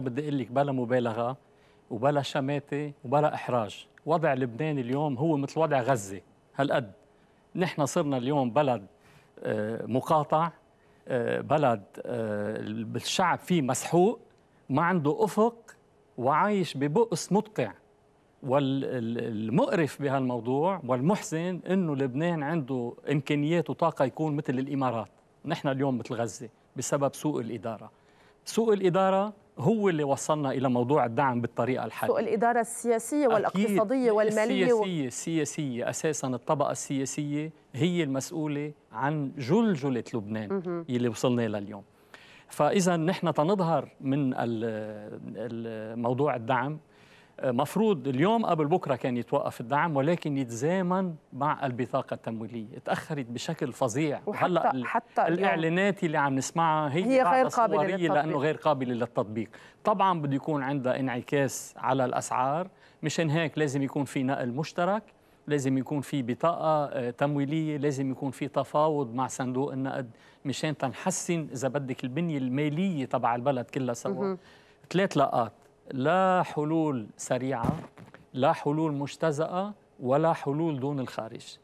بدي اقول لك بلا مبالغه وبلا شماته وبلا احراج وضع لبنان اليوم هو مثل وضع غزه هالقد نحن صرنا اليوم بلد آه، مقاطع آه، بلد آه، الشعب فيه مسحوق ما عنده افق وعايش ببؤس مدقع والمقرف بهالموضوع والمحزن انه لبنان عنده امكانيات وطاقه يكون مثل الامارات نحن اليوم مثل غزه بسبب سوء الاداره سوء الاداره هو اللي وصلنا الى موضوع الدعم بالطريقه الحاليه سوء الاداره السياسيه والاقتصاديه والماليه السياسيه و... السياسيه اساسا الطبقه السياسيه هي المسؤوله عن جلجله لبنان مه. اللي وصلنا لها اليوم فاذا نحن تنظهر من موضوع الدعم مفروض اليوم قبل بكره كان يتوقف الدعم ولكن يتزامن مع البطاقه التمويليه تاخرت بشكل فظيع وهلا حتى الاعلانات اللي عم نسمعها هي, هي غير قابله للتطبيق لانه غير قابله للتطبيق طبعا بده يكون عندها انعكاس على الاسعار مشان هيك لازم يكون في نقل مشترك لازم يكون في بطاقة آه، تمويلية لازم يكون في تفاوض مع صندوق النقد مشان تنحسن إذا بدك البنية المالية تبع البلد كلها سوا ثلاث لقات لا حلول سريعة لا حلول مجتزأة ولا حلول دون الخارج